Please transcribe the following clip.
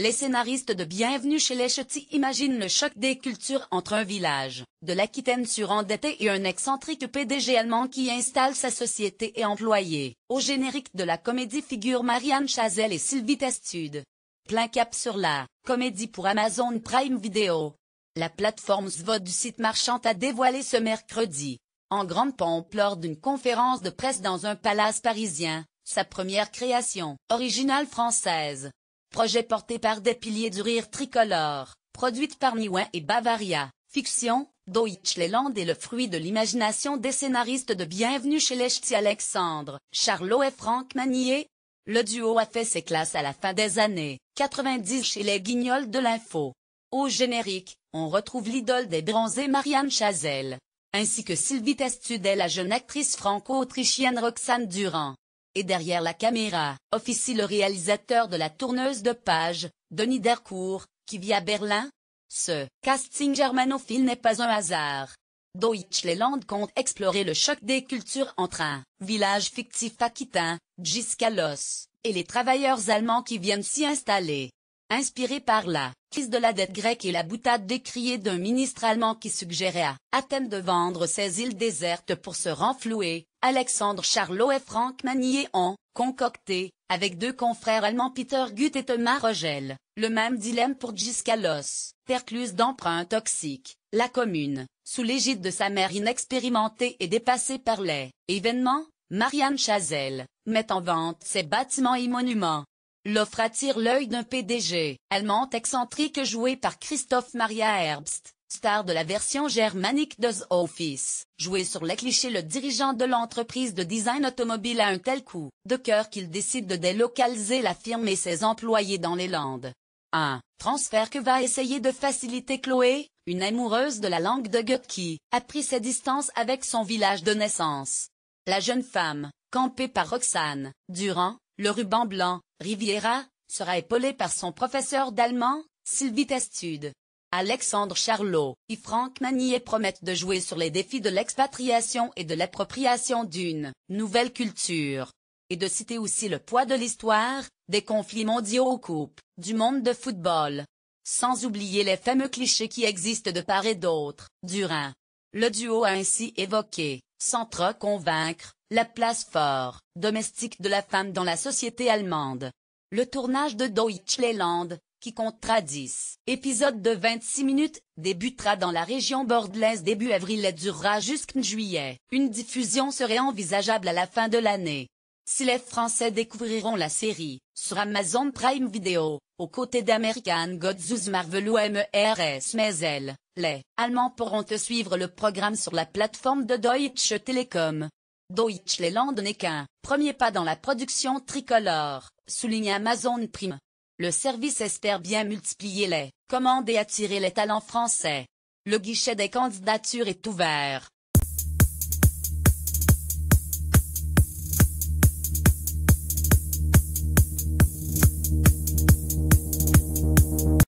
Les scénaristes de Bienvenue chez les Chetis imaginent le choc des cultures entre un village, de l'Aquitaine surendetté et un excentrique PDG allemand qui installe sa société et employé. Au générique de la comédie figurent Marianne Chazelle et Sylvie Testude. Plein cap sur la comédie pour Amazon Prime Video. La plateforme SVOD du site marchand a dévoilé ce mercredi, en grande pompe lors d'une conférence de presse dans un palace parisien, sa première création originale française projet porté par des piliers du rire tricolore, produite par Niouin et Bavaria, fiction, Deutschland est le fruit de l'imagination des scénaristes de Bienvenue chez les Ch'tis Alexandre, Charlot et Franck Manier. Le duo a fait ses classes à la fin des années 90 chez les Guignols de l'info. Au générique, on retrouve l'idole des bronzés Marianne Chazelle, ainsi que Sylvie Testudet la jeune actrice franco-autrichienne Roxane Durand et derrière la caméra, officie le réalisateur de la tourneuse de page, Denis Dercourt, qui vit à Berlin. Ce casting germanophile n'est pas un hasard. Deutschland compte explorer le choc des cultures entre un village fictif aquitain, Giscalos, et les travailleurs allemands qui viennent s'y installer inspiré par la crise de la dette grecque et la boutade décriée d'un ministre allemand qui suggérait à Athènes de vendre ses îles désertes pour se renflouer, Alexandre Charlot et Franck Manier ont concocté, avec deux confrères allemands Peter Guth et Thomas Rogel, le même dilemme pour Giscalos, percluse d'emprunts toxiques, la commune, sous l'égide de sa mère inexpérimentée et dépassée par les événements, Marianne Chazelle, met en vente ses bâtiments et monuments, L'offre attire l'œil d'un PDG allemand excentrique joué par Christophe Maria Herbst, star de la version germanique de The Office. Joué sur les clichés le dirigeant de l'entreprise de design automobile a un tel coup de cœur qu'il décide de délocaliser la firme et ses employés dans les Landes. Un transfert que va essayer de faciliter Chloé, une amoureuse de la langue de Goethe qui a pris ses distances avec son village de naissance. La jeune femme, campée par Roxane, durant le ruban blanc, Riviera sera épaulé par son professeur d'allemand, Sylvie Testude. Alexandre Charlot et Franck Manier promettent de jouer sur les défis de l'expatriation et de l'appropriation d'une nouvelle culture, et de citer aussi le poids de l'histoire, des conflits mondiaux aux coupes, du monde de football. Sans oublier les fameux clichés qui existent de part et d'autre. Durin. Le duo a ainsi évoqué Centre convaincre, la place fort, domestique de la femme dans la société allemande. Le tournage de Deutschland, qui comptera 10 épisodes de 26 minutes, débutera dans la région bordelaise début avril et durera jusqu'en juillet. Une diffusion serait envisageable à la fin de l'année. Si les Français découvriront la série, sur Amazon Prime Video, aux côtés d'American Gods Marvel ou MERS Maisel, les Allemands pourront te suivre le programme sur la plateforme de Deutsche Telekom. Deutsche Land n'est qu'un premier pas dans la production tricolore, souligne Amazon Prime. Le service espère bien multiplier les commandes et attirer les talents français. Le guichet des candidatures est ouvert.